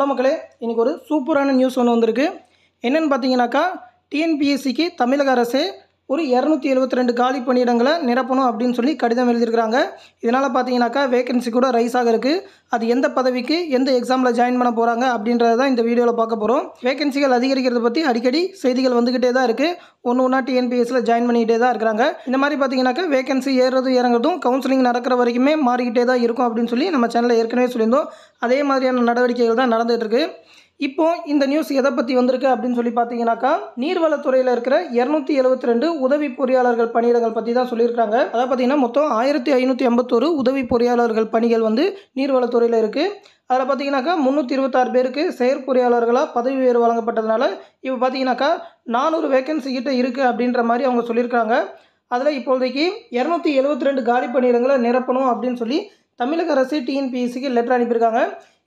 hello மக்களே இன்றைக்கி ஒரு சூப்பரான நியூஸ் ஒன்று வந்திருக்கு என்னென்னு பார்த்தீங்கன்னாக்கா டிஎன்பிஎஸ்சிக்கு தமிழக அரசு ஒரு இரநூத்தி எழுபத்தி ரெண்டு காலி பணியிடங்களை நிரப்பணும் அப்படின்னு சொல்லி கடிதம் எழுதியிருக்கிறாங்க இதனால் பார்த்தீங்கன்னாக்கா வேகன்சி கூட ரைஸ் ஆக இருக்குது அது எந்த பதவிக்கு எந்த எக்ஸாமில் ஜாயின் பண்ண போகிறாங்க அப்படின்றத தான் இந்த வீடியோவில் பார்க்க போகிறோம் வேகன்சிகள் அதிகரிக்கிறது பற்றி அடிக்கடி செய்திகள் வந்துக்கிட்டே தான் இருக்குது ஒன்று ஒன்றா டிஎன்பிஎஸ்சில் ஜாயின் பண்ணிக்கிட்டே தான் இருக்கிறாங்க இந்த மாதிரி பார்த்தீங்கன்னாக்கா வேகன்சி ஏறுறது இறங்குறதும் கவுன்சிலிங் நடக்கிற வரைக்குமே மாறிக்கிட்டே தான் இருக்கும் அப்படின்னு சொல்லி நம்ம சேனலில் ஏற்கனவே சொல்லியிருந்தோம் அதே மாதிரியான நடவடிக்கைகள் தான் நடந்துகிட்டு இருக்குது இப்போ இந்த நியூஸ் எதை பற்றி வந்திருக்கு அப்படின்னு சொல்லி பார்த்தீங்கன்னாக்கா நீர்வளத்துறையில் இருக்கிற இரநூத்தி எழுபத்தி ரெண்டு உதவி பொறியாளர்கள் பணியிடங்கள் பற்றி தான் சொல்லியிருக்காங்க அதை பார்த்தீங்கன்னா மொத்தம் ஆயிரத்தி ஐநூற்றி ஐம்பத்தோரு உதவி பொறியாளர்கள் பணிகள் வந்து நீர்வளத்துறையில் இருக்குது அதில் பார்த்தீங்கன்னாக்கா முந்நூற்றி இருபத்தாறு பேருக்கு செயற்பொறியாளர்களாக பதவி உயர்வு வழங்கப்பட்டதுனால இப்போ பார்த்தீங்கன்னாக்கா நானூறு வேக்கன்சி கிட்ட இருக்குது அப்படின்ற மாதிரி அவங்க சொல்லியிருக்காங்க அதில் இப்போதைக்கு இரநூத்தி எழுபத்தி ரெண்டு காலி பணியிடங்களை நிரப்பணும் அப்படின்னு சொல்லி தமிழக அரசு டிஎன்பிஎஸ்சிக்கு லெட்டர் அனுப்பியிருக்காங்க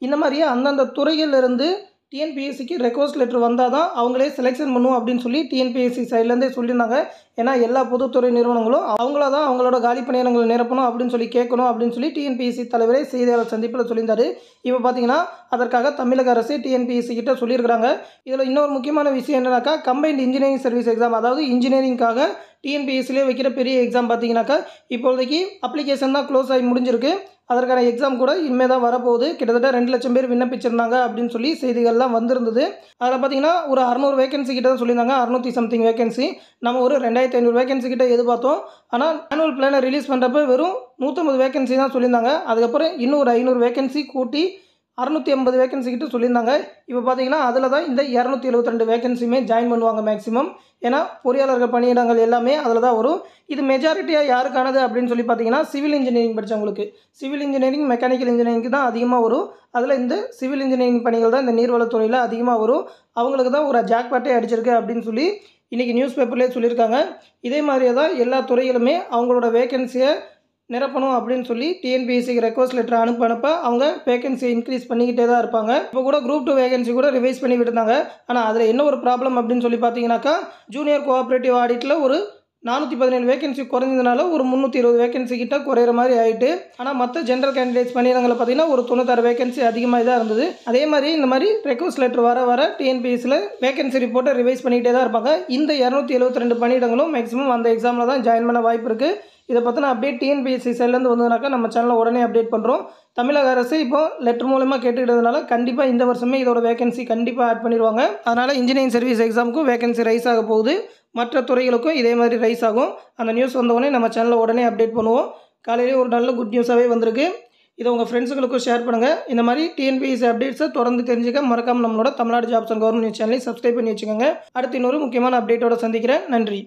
இந்த மாதிரியே அந்தந்த துறையிலிருந்து டிஎன்பிஎஸ்சிக்கு ரெக்வஸ்ட் லெட்டர் வந்தால் தான் அவங்களே செலெக்ஷன் பண்ணுவோம் அப்படின்னு சொல்லி டிஎன்பிஎஸ்சி சைட்லேருந்தே சொல்லியிருந்தாங்க ஏன்னா எல்லா பொதுத்துறை நிறுவனங்களும் அவங்கள தான் அவங்களோட காலி பணியிடங்களை நிரப்பணும் அப்படின்னு சொல்லி கேட்கணும் அப்படின்னு சொல்லி டிஎன்பிஎஸ்சி தலைவரை செய்தியாளர் சந்திப்பில் சொல்லியிருந்தார் இப்போ பார்த்தீங்கன்னா அதற்காக தமிழக அரசு டிஎன்பிஎஸ்சி கிட்ட சொல்லியிருக்கிறாங்க இதில் இன்னொரு முக்கியமான விஷயம் என்னன்னாக்கா கம்பைன்ட் இன்ஜினியரிங் சர்வீஸ் எக்ஸாம் அதாவது இன்ஜினியரிங்காக டிஎன்பிஎஸ்சிலே வைக்கிற பெரிய எக்ஸாம் பார்த்தீங்கன்னாக்கா இப்போதைக்கு அப்ளிகேஷன் தான் க்ளோஸ் ஆகி முடிஞ்சிருக்கு அதற்கான எக்ஸாம் கூட இனிமேல் தான் வரப்போகுது கிட்டத்தட்ட ரெண்டு லட்சம் பேர் விண்ணப்பிச்சிருந்தாங்க அப்படின்னு சொல்லி செய்திகள்லாம் வந்திருந்தது அதில் பார்த்தீங்கன்னா ஒரு அறநூறு வேகன்சி கிட்ட தான் சொல்லியிருந்தாங்க அறநூற்றி சம்திங் வேகன்சி நம்ம ஒரு ரெண்டாயிரத்தி ஐநூறு வேகன்சி கிட்ட எதிர்பார்த்தோம் ஆனால் ஆனுவல் பிளானை ரிலீஸ் பண்ணுறப்ப வெறும் நூற்றம்பது வேகன்சி தான் சொல்லியிருந்தாங்க அதுக்கப்புறம் இன்னும் ஒரு ஐநூறு வேகன்சி கூட்டி அறநூற்றி ஐம்பது கிட்ட சொல்லியிருந்தாங்க இப்போ பார்த்தீங்கன்னா அதில் தான் இந்த இரநூத்தி எழுபத்தி ரெண்டு வேகன்சியுமே ஜாயின் பண்ணுவாங்க மேக்ஸிமம் ஏன்னா பொறியாளர்கள் பணியிடங்கள் எல்லாமே அதில் தான் வரும் இது மெஜாரிட்டியாக யாருக்கானது அப்படின்னு சொல்லி பார்த்தீங்கன்னா சிவில் இன்ஜினியரிங் படித்தவங்களுக்கு சிவில் இன்ஜினியரிங் மெக்கானிக்கல் இன்ஜினியரிங்க்கு தான் அதிகமாக வரும் அதில் இந்த சிவில் இன்ஜினியரிங் பணிகள் தான் இந்த நீர்வளத்துறையில் அதிகமாக வரும் அவங்களுக்கு தான் ஒரு ஜாக்பாட்டே அடிச்சிருக்கு அப்படின்னு சொல்லி இன்றைக்கி நியூஸ் பேப்பர்லேயே சொல்லியிருக்காங்க இதே மாதிரியே தான் எல்லா துறையிலுமே அவங்களோட வேகன்சியை நிரப்பணும் அப்படின்னு சொல்லி டிஎன்பிஎஸ்சிக்கு ரெக்வஸ்ட் லெட்டர் அனுப்ப அவங்க வேகன்சி இன்க்ரீஸ் பண்ணிக்கிட்டே தான் இருப்பாங்க இப்போ கூட குரூப் டூ வேகன்சி கூட ரிவைஸ் பண்ணி விட்டுருந்தாங்க ஆனால் அதில் என்ன ஒரு ப்ராப்ளம் அப்படின்னு சொல்லி பார்த்தீங்கன்னாக்கா ஜூனியர் கோஆப்ரேட்டிவ் ஆடிட்டில் ஒரு நானூற்றி பதினேழு வேகன்சி குறைஞ்சதுனால ஒரு முந்நூற்றி இருபது வேகன்சி கிட்ட குறையிற மாதிரி ஆகிட்டு ஆனால் மற்ற ஜென்ரல் கேண்டிடேட்ஸ் பணியிடங்களில் பார்த்தீங்கன்னா ஒரு தொண்ணூத்தாறு வேகன்சி அதிகமாக தான் இருந்தது அதே மாதிரி இந்த மாதிரி ரெக்வஸ்ட் லெட்டர் வர வர டிஎன்பிஎஸ்சியில் வேகன்சி ரிப்போர்ட்டை ரிவைஸ் பண்ணிக்கிட்டே தான் இருப்பாங்க இந்த இரநூத்தி எழுபத்தி ரெண்டு பணியிடங்களும் மேக்ஸிமம் அந்த எக்ஸாமில் தான் ஜாயின் பண்ண வாய்ப்பு இருக்குது இதை பற்றின அப்டேட் டிஎன்பிஎஸ்சி சைட்லேருந்து வந்ததுனாக்கா நம்ம சேனலில் உடனே அப்டேட் பண்ணுறோம் தமிழக அரசு இப்போ லெட்டர் மூலமாக கேட்டுக்கிட்டதுனால கண்டிப்பாக இந்த வருஷமே இதோட வேகன்சி கண்டிப்பாக ஆட் பண்ணிடுவாங்க அதனால் இன்ஜினியரிங் சர்வீஸ் எக்ஸாமுக்கும் வேகன்சி ரைஸ் ஆக போகுது மற்ற துறைகளுக்கும் இதே மாதிரி ரைஸ் ஆகும் அந்த நியூஸ் வந்தவுடனே நம்ம சேனலில் உடனே அப்டேட் பண்ணுவோம் காலையிலேயே ஒரு நல்ல குட் நியூஸாகவே வந்திருக்கு இதை உங்கள் ஃப்ரெண்ட்ஸுங்களுக்கும் ஷேர் பண்ணுங்கள் இந்த மாதிரி டிஎன்பிஎஸ்சி அப்டேட்ஸை தொடர்ந்து தெரிஞ்சுக்க மறக்காமல் நம்மளோட Tamil Nadu jobs and government news சேனலையும் சப்ஸ்கிரைப் பண்ணி வச்சுக்கோங்க அடுத்து இன்னொரு முக்கியமான அப்டேட்டோட சந்திக்கிறேன் நன்றி